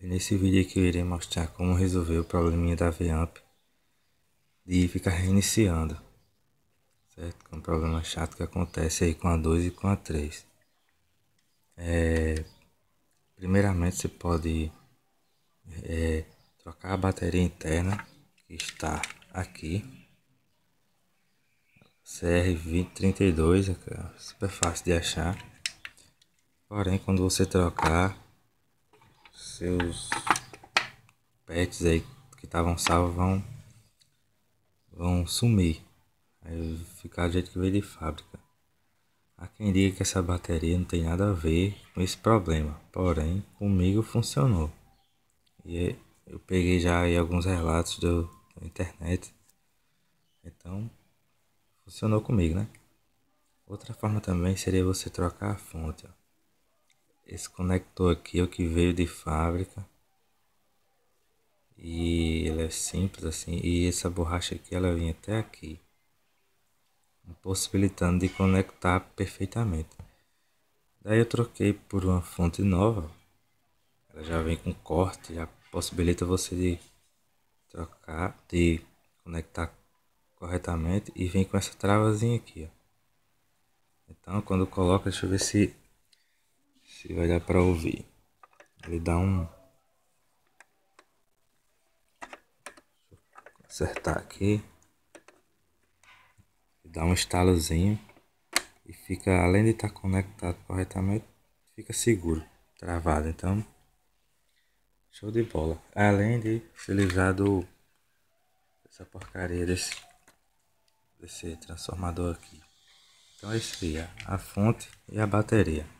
Nesse vídeo aqui eu irei mostrar como resolver o probleminha da VAMP de ficar reiniciando, certo? Que é um problema chato que acontece aí com a 2 e com a 3. É, primeiramente você pode é, trocar a bateria interna que está aqui, CR2032, é super fácil de achar. Porém, quando você trocar seus pets aí que estavam salvos vão, vão sumir. Aí ficar do jeito que veio de fábrica. Há quem diga que essa bateria não tem nada a ver com esse problema, porém comigo funcionou. E é, eu peguei já alguns relatos do, da internet, então funcionou comigo, né? Outra forma também seria você trocar a fonte. Ó. Esse conector aqui é o que veio de fábrica. E ele é simples assim. E essa borracha aqui ela vem até aqui. Possibilitando de conectar perfeitamente. Daí eu troquei por uma fonte nova. Ela já vem com corte, já possibilita você de trocar, de conectar corretamente e vem com essa travazinha aqui, ó. Então quando coloca, deixa eu ver se se vai dar para ouvir. Ele dá um. acertar aqui. Dá um estalozinho. E fica, além de estar tá conectado corretamente, fica seguro, travado. Então, show de bola. Além de utilizar do, essa porcaria desse, desse transformador aqui. Então, é aí, a fonte e a bateria.